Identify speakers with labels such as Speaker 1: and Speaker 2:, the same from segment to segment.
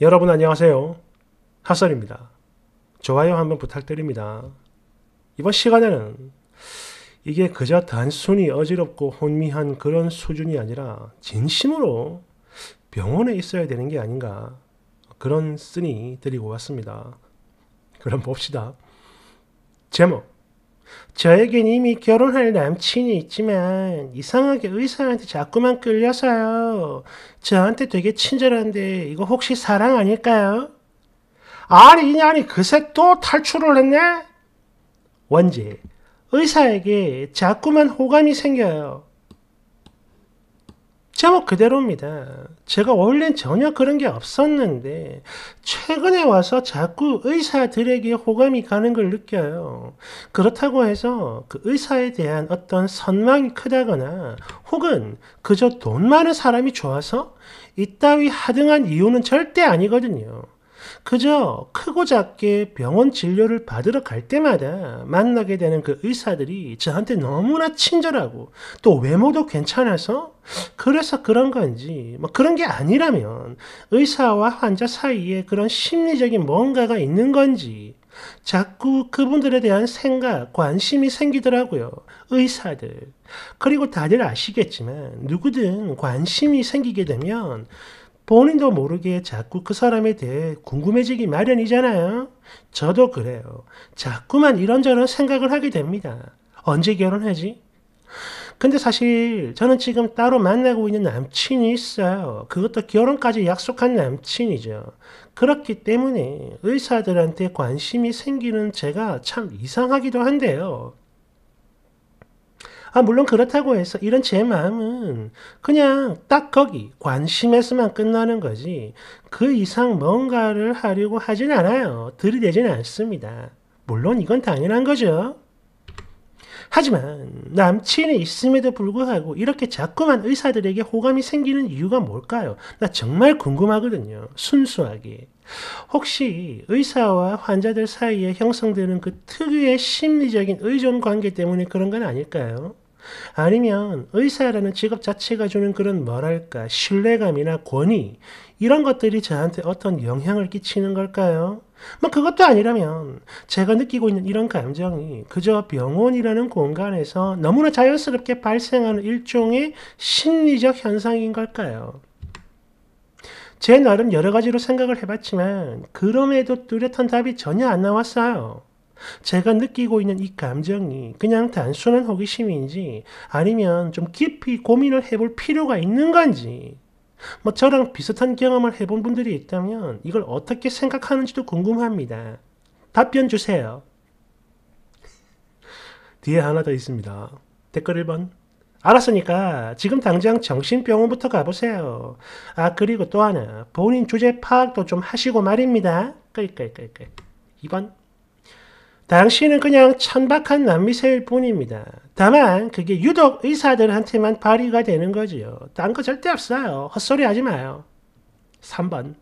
Speaker 1: 여러분 안녕하세요. 하설입니다. 좋아요 한번 부탁드립니다. 이번 시간에는 이게 그저 단순히 어지럽고 혼미한 그런 수준이 아니라 진심으로 병원에 있어야 되는 게 아닌가 그런 쓰니 드리고 왔습니다. 그럼 봅시다. 제목 저에겐 이미 결혼할 남친이 있지만 이상하게 의사한테 자꾸만 끌려서요. 저한테 되게 친절한데 이거 혹시 사랑 아닐까요? 아니 이년이 그새 또 탈출을 했네? 원제 의사에게 자꾸만 호감이 생겨요. 제목 그대로입니다. 제가 원래는 전혀 그런 게 없었는데 최근에 와서 자꾸 의사들에게 호감이 가는 걸 느껴요. 그렇다고 해서 그 의사에 대한 어떤 선망이 크다거나 혹은 그저 돈 많은 사람이 좋아서 이따위 하등한 이유는 절대 아니거든요. 그저 크고 작게 병원 진료를 받으러 갈 때마다 만나게 되는 그 의사들이 저한테 너무나 친절하고 또 외모도 괜찮아서 그래서 그런 건지 뭐 그런 게 아니라면 의사와 환자 사이에 그런 심리적인 뭔가가 있는 건지 자꾸 그분들에 대한 생각, 관심이 생기더라고요. 의사들. 그리고 다들 아시겠지만 누구든 관심이 생기게 되면 본인도 모르게 자꾸 그 사람에 대해 궁금해지기 마련이잖아요. 저도 그래요. 자꾸만 이런저런 생각을 하게 됩니다. 언제 결혼하지? 근데 사실 저는 지금 따로 만나고 있는 남친이 있어요. 그것도 결혼까지 약속한 남친이죠. 그렇기 때문에 의사들한테 관심이 생기는 제가 참 이상하기도 한데요. 아, 물론 그렇다고 해서 이런 제 마음은 그냥 딱 거기 관심에서만 끝나는 거지 그 이상 뭔가를 하려고 하진 않아요. 들이대진 않습니다. 물론 이건 당연한 거죠. 하지만 남친이 있음에도 불구하고 이렇게 자꾸만 의사들에게 호감이 생기는 이유가 뭘까요? 나 정말 궁금하거든요. 순수하게. 혹시 의사와 환자들 사이에 형성되는 그 특유의 심리적인 의존 관계 때문에 그런 건 아닐까요? 아니면 의사라는 직업 자체가 주는 그런 뭐랄까 신뢰감이나 권위 이런 것들이 저한테 어떤 영향을 끼치는 걸까요? 뭐 그것도 아니라면 제가 느끼고 있는 이런 감정이 그저 병원이라는 공간에서 너무나 자연스럽게 발생하는 일종의 심리적 현상인 걸까요? 제 나름 여러 가지로 생각을 해봤지만 그럼에도 뚜렷한 답이 전혀 안 나왔어요. 제가 느끼고 있는 이 감정이 그냥 단순한 호기심인지 아니면 좀 깊이 고민을 해볼 필요가 있는 건지 뭐 저랑 비슷한 경험을 해본 분들이 있다면 이걸 어떻게 생각하는지도 궁금합니다. 답변 주세요. 뒤에 하나 더 있습니다. 댓글 1번. 알았으니까 지금 당장 정신병원부터 가보세요. 아 그리고 또 하나 본인 주제 파악도 좀 하시고 말입니다. 끌끌끌끌. 2번. 당신은 그냥 천박한 남미새일 뿐입니다. 다만 그게 유독 의사들한테만 발휘가 되는 거지요. 딴 거 절대 없어요. 헛소리 하지 마요. 3번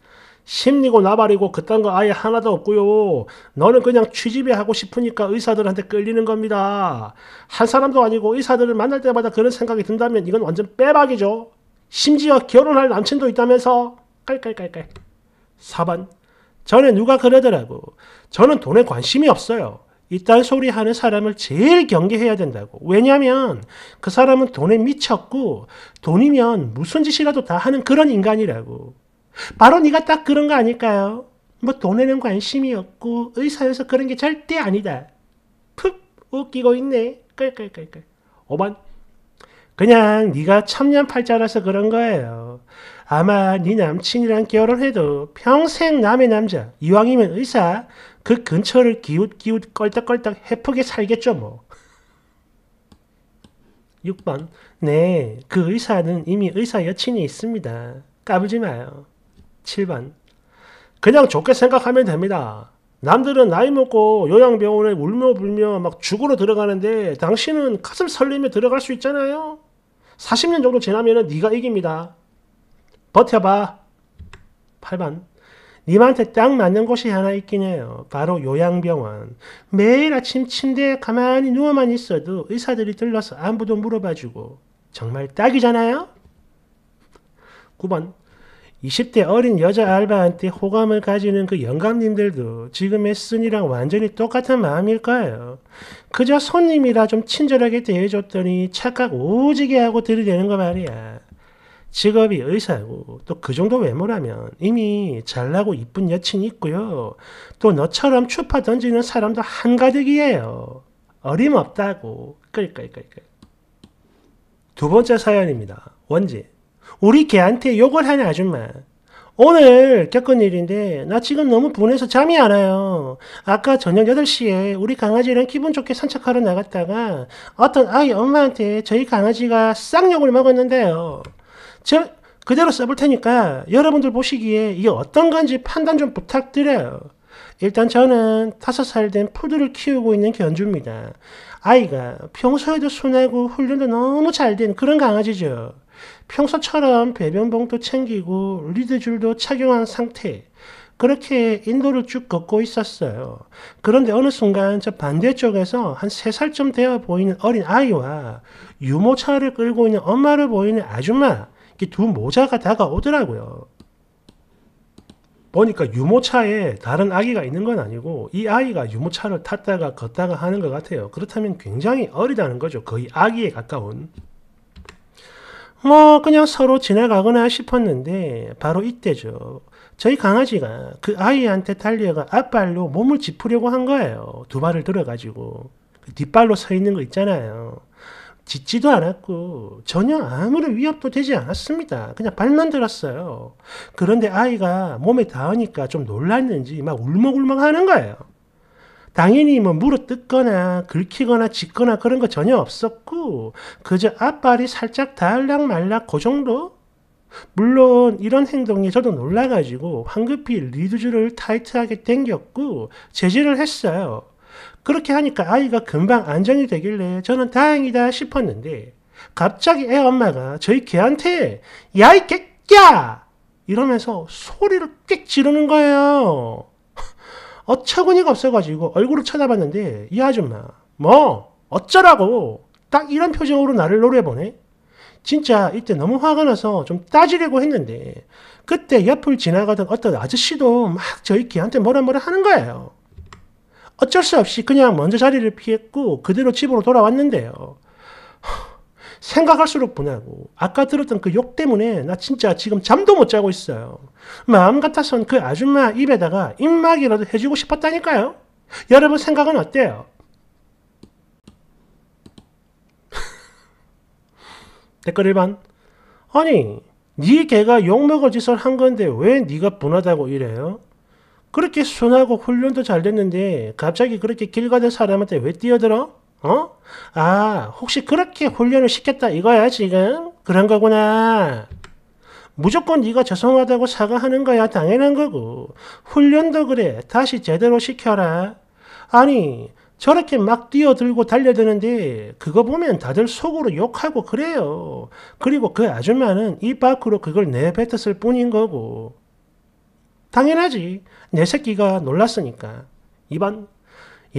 Speaker 1: 심리고 나발이고 그딴 거 아예 하나도 없고요. 너는 그냥 취집이 하고 싶으니까 의사들한테 끌리는 겁니다. 한 사람도 아니고 의사들을 만날 때마다 그런 생각이 든다면 이건 완전 빼박이죠. 심지어 결혼할 남친도 있다면서 깔깔깔깔. 4번 저는 누가 그러더라고. 저는 돈에 관심이 없어요. 이딴 소리 하는 사람을 제일 경계해야 된다고. 왜냐면 그 사람은 돈에 미쳤고 돈이면 무슨 짓이라도 다 하는 그런 인간이라고. 바로 네가 딱 그런 거 아닐까요? 뭐 돈에는 관심이 없고 의사여서 그런 게 절대 아니다. 푹 웃기고 있네. 끌끌끌끌. 오만 그냥 네가 참년팔자라서 그런 거예요. 아마 네 남친이랑 결혼해도 평생 남의 남자, 이왕이면 의사, 그 근처를 기웃기웃 껄떡껄떡 해프게 살겠죠 뭐. 6번 네, 그 의사는 이미 의사 여친이 있습니다. 까불지 마요. 7번 그냥 좋게 생각하면 됩니다. 남들은 나이 먹고 요양병원에 울며 불며 막 죽으러 들어가는데 당신은 가슴 설레며 들어갈 수 있잖아요. 40년 정도 지나면 네가 이깁니다. 버텨봐. 8번. 님한테 딱 맞는 곳이 하나 있긴 해요. 바로 요양병원. 매일 아침 침대에 가만히 누워만 있어도 의사들이 들러서 안부도 물어봐주고 정말 딱이잖아요? 9번. 20대 어린 여자 알바한테 호감을 가지는 그 영감님들도 지금의 쓴이랑 완전히 똑같은 마음일 거예요. 그저 손님이라 좀 친절하게 대해줬더니 착각 오지게 하고 들이대는 거 말이야. 직업이 의사고 또 그 정도 외모라면 이미 잘나고 이쁜 여친이 있고요. 또 너처럼 추파 던지는 사람도 한가득이에요. 어림없다고. 끌끌끌끌 그러니까. 두 번째 사연입니다. 원지. 우리 개한테 욕을 하는 아줌마. 오늘 겪은 일인데 나 지금 너무 분해서 잠이 안 와요. 아까 저녁 8시에 우리 강아지랑 기분 좋게 산책하러 나갔다가 어떤 아이 엄마한테 저희 강아지가 쌍욕을 먹었는데요. 제 그대로 써볼 테니까 여러분들 보시기에 이게 어떤 건지 판단 좀 부탁드려요. 일단 저는 다섯 살 된 푸드를 키우고 있는 견주입니다. 아이가 평소에도 순하고 훈련도 너무 잘 된 그런 강아지죠. 평소처럼 배변봉도 챙기고 리드줄도 착용한 상태. 그렇게 인도를 쭉 걷고 있었어요. 그런데 어느 순간 저 반대쪽에서 한 세살쯤 되어 보이는 어린 아이와 유모차를 끌고 있는 엄마를 보이는 아줌마. 두 모자가 다가오더라고요. 보니까 유모차에 다른 아기가 있는 건 아니고 이 아이가 유모차를 탔다가 걷다가 하는 것 같아요. 그렇다면 굉장히 어리다는 거죠. 거의 아기에 가까운. 뭐 그냥 서로 지나가거나 싶었는데 바로 이때죠. 저희 강아지가 그 아이한테 달려가 앞발로 몸을 짚으려고 한 거예요. 두 발을 들어가지고 그 뒷발로 서 있는 거 있잖아요. 짖지도 않았고 전혀 아무런 위협도 되지 않았습니다. 그냥 발만 들었어요. 그런데 아이가 몸에 닿으니까 좀 놀랐는지 막 울먹울먹 하는 거예요. 당연히 뭐 물어 뜯거나 긁히거나 짖거나 그런 거 전혀 없었고 그저 앞발이 살짝 달락 말락 그 정도? 물론 이런 행동에 저도 놀라가지고 황급히 리드줄을 타이트하게 당겼고 제지를 했어요. 그렇게 하니까 아이가 금방 안정이 되길래 저는 다행이다 싶었는데 갑자기 애 엄마가 저희 개한테 야 이 개야 이러면서 소리를 꽥 지르는 거예요. 어처구니가 없어가지고 얼굴을 쳐다봤는데 이 아줌마 뭐 어쩌라고 딱 이런 표정으로 나를 노려보네. 진짜 이때 너무 화가 나서 좀 따지려고 했는데 그때 옆을 지나가던 어떤 아저씨도 막 저희 개한테 뭐라 뭐라 하는 거예요. 어쩔 수 없이 그냥 먼저 자리를 피했고 그대로 집으로 돌아왔는데요. 생각할수록 분하고 아까 들었던 그 욕 때문에 나 진짜 지금 잠도 못 자고 있어요. 마음 같아선 그 아줌마 입에다가 입막이라도 해주고 싶었다니까요. 여러분 생각은 어때요? 댓글 1번 아니 네 개가 욕먹을 짓을 한 건데 왜 네가 분하다고 이래요? 그렇게 순하고 훈련도 잘 됐는데 갑자기 그렇게 길가는 사람한테 왜 뛰어들어? 어? 아, 혹시 그렇게 훈련을 시켰다 이거야 지금? 그런 거구나. 무조건 네가 죄송하다고 사과하는 거야 당연한 거고 훈련도 그래 다시 제대로 시켜라. 아니 저렇게 막 뛰어들고 달려드는데 그거 보면 다들 속으로 욕하고 그래요. 그리고 그 아줌마는 입 밖으로 그걸 내뱉었을 뿐인 거고 당연하지. 내 새끼가 놀랐으니까. 2번.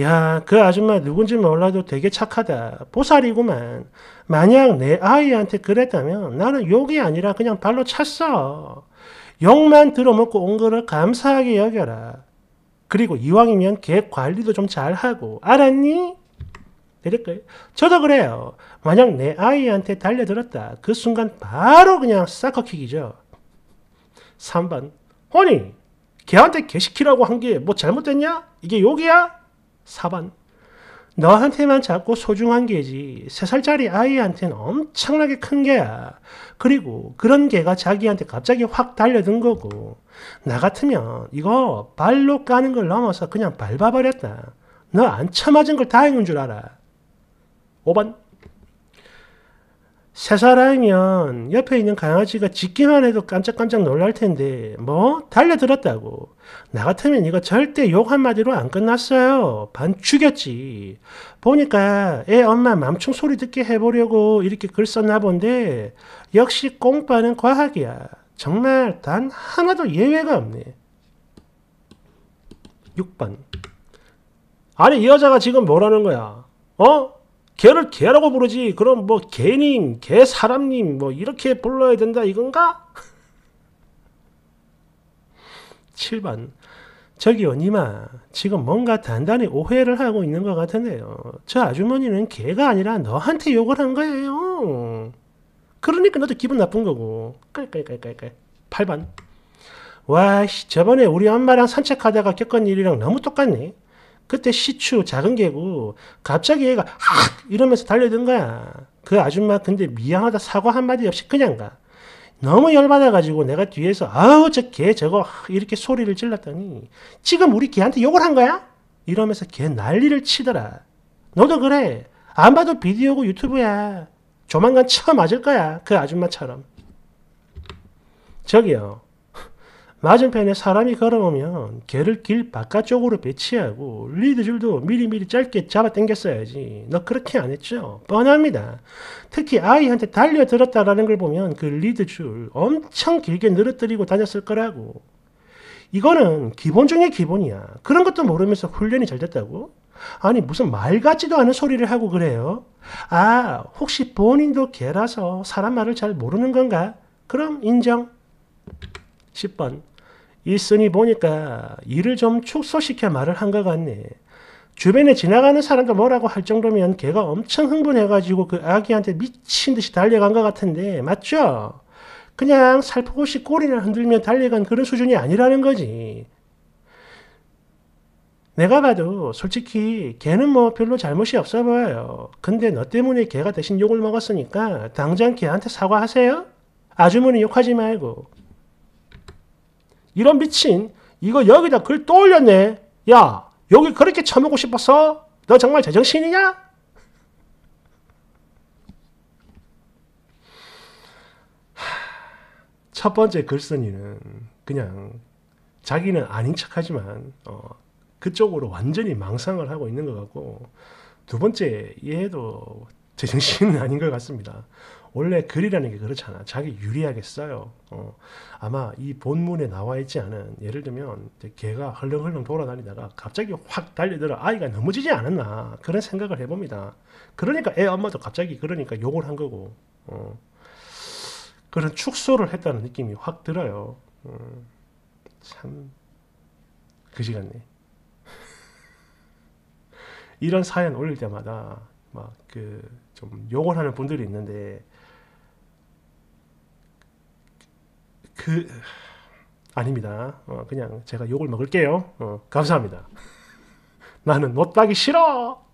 Speaker 1: 야, 그 아줌마 누군지 몰라도 되게 착하다. 보살이구만. 만약 내 아이한테 그랬다면 나는 욕이 아니라 그냥 발로 찼어. 욕만 들어먹고 온 거를 감사하게 여겨라. 그리고 이왕이면 개 관리도 좀 잘하고. 알았니? 이럴까요? 저도 그래요. 만약 내 아이한테 달려들었다. 그 순간 바로 그냥 사커킥이죠. 3번. 허니! 걔한테 개시키라고 한 게 뭐 잘못됐냐? 이게 욕이야? 4번. 너한테만 작고 소중한 개지 3살짜리 아이한테는 엄청나게 큰 개야. 그리고 그런 개가 자기한테 갑자기 확 달려든 거고 나 같으면 이거 발로 까는 걸 넘어서 그냥 밟아버렸다. 너 안 쳐맞은 걸 다행인 줄 알아. 5번 세 사람이면 옆에 있는 강아지가 짖기만 해도 깜짝깜짝 놀랄 텐데 뭐 달려들었다고 나 같으면 이거 절대 욕 한마디로 안 끝났어요 반죽였지 보니까 애 엄마 맘충 소리 듣게 해보려고 이렇게 글 썼나 본데 역시 꽁빠는 과학이야 정말 단 하나도 예외가 없네 6번 아니 이 여자가 지금 뭐라는 거야 어? 개를 개라고 부르지 그럼 뭐 개님 개사람님 뭐 이렇게 불러야 된다 이건가? 7번 저기요 니마 지금 뭔가 단단히 오해를 하고 있는 것 같은데요 저 아주머니는 개가 아니라 너한테 욕을 한 거예요 그러니까 너도 기분 나쁜 거고 깔깔깔깔깔 8번 와씨 저번에 우리 엄마랑 산책하다가 겪은 일이랑 너무 똑같네 그때 시추 작은 개고 갑자기 얘가 악 이러면서 달려든 거야. 그 아줌마 근데 미안하다 사과 한마디 없이 그냥 가. 너무 열받아가지고 내가 뒤에서 아우 저 개 저거 이렇게 소리를 질렀더니 지금 우리 개한테 욕을 한 거야? 이러면서 개 난리를 치더라. 너도 그래. 안 봐도 비디오고 유튜브야. 조만간 처음 맞을 거야. 그 아줌마처럼. 저기요. 맞은편에 사람이 걸어오면 개를 길 바깥쪽으로 배치하고 리드줄도 미리미리 짧게 잡아 당겼어야지. 너 그렇게 안 했죠? 뻔합니다. 특히 아이한테 달려들었다라는 걸 보면 그 리드줄 엄청 길게 늘어뜨리고 다녔을 거라고. 이거는 기본 중의 기본이야. 그런 것도 모르면서 훈련이 잘 됐다고? 아니 무슨 말 같지도 않은 소리를 하고 그래요. 아 혹시 본인도 개라서 사람 말을 잘 모르는 건가? 그럼 인정. 10번 일선이 보니까 일을 좀 축소시켜 말을 한 것 같네. 주변에 지나가는 사람도 뭐라고 할 정도면 걔가 엄청 흥분해가지고 그 아기한테 미친 듯이 달려간 것 같은데 맞죠? 그냥 살포시 꼬리를 흔들며 달려간 그런 수준이 아니라는 거지. 내가 봐도 솔직히 걔는 뭐 별로 잘못이 없어 보여요. 근데 너 때문에 걔가 대신 욕을 먹었으니까 당장 걔한테 사과하세요? 아주머니 욕하지 말고. 이런 미친 이거 여기다 글 또 올렸네 야 여기 그렇게 처먹고 싶어서 너 정말 제정신이냐? 첫 번째 글쓴이는 그냥 자기는 아닌 척하지만 어, 그쪽으로 완전히 망상을 하고 있는 것 같고 두 번째 얘도 제 생식은 아닌 것 같습니다. 원래 글이라는 게 그렇잖아. 자기 유리하게 써요. 어, 아마 이 본문에 나와 있지 않은 예를 들면 개가 헐렁헐렁 돌아다니다가 갑자기 확 달려들어 아이가 넘어지지 않았나 그런 생각을 해봅니다. 그러니까 애 엄마도 갑자기 그러니까 욕을 한 거고 어, 그런 축소를 했다는 느낌이 확 들어요. 음, 참 그지 같네. 이런 사연 올릴 때마다 막그좀 욕을 하는 분들이 있는데 그 아닙니다. 어, 그냥 제가 욕을 먹을게요. 어, 감사합니다. 나는 못박기 싫어.